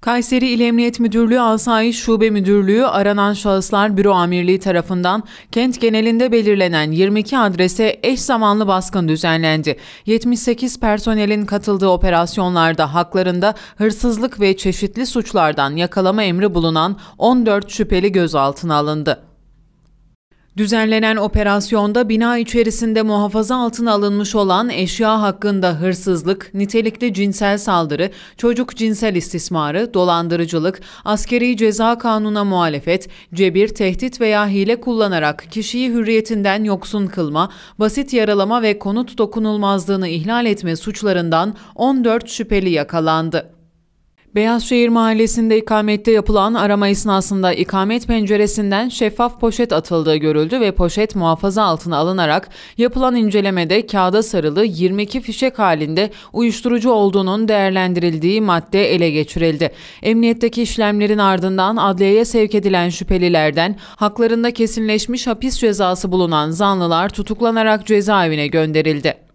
Kayseri İl Emniyet Müdürlüğü Asayiş Şube Müdürlüğü aranan şahıslar büro amirliği tarafından kent genelinde belirlenen 22 adrese eş zamanlı baskın düzenlendi. 78 personelin katıldığı operasyonlarda haklarında hırsızlık ve çeşitli suçlardan yakalama emri bulunan 14 şüpheli gözaltına alındı. Düzenlenen operasyonda bina içerisinde muhafaza altına alınmış olan eşya hakkında hırsızlık, nitelikli cinsel saldırı, çocuk cinsel istismarı, dolandırıcılık, askeri ceza kanuna muhalefet, cebir, tehdit veya hile kullanarak kişiyi hürriyetinden yoksun kılma, basit yaralama ve konut dokunulmazlığını ihlal etme suçlarından 14 şüpheli yakalandı. Beyazşehir Mahallesi'nde ikamette yapılan arama esnasında ikamet penceresinden şeffaf poşet atıldığı görüldü ve poşet muhafaza altına alınarak yapılan incelemede kağıda sarılı 22 fişek halinde uyuşturucu olduğunun değerlendirildiği madde ele geçirildi. Emniyetteki işlemlerin ardından adliyeye sevk edilen şüphelilerden haklarında kesinleşmiş hapis cezası bulunan zanlılar tutuklanarak cezaevine gönderildi.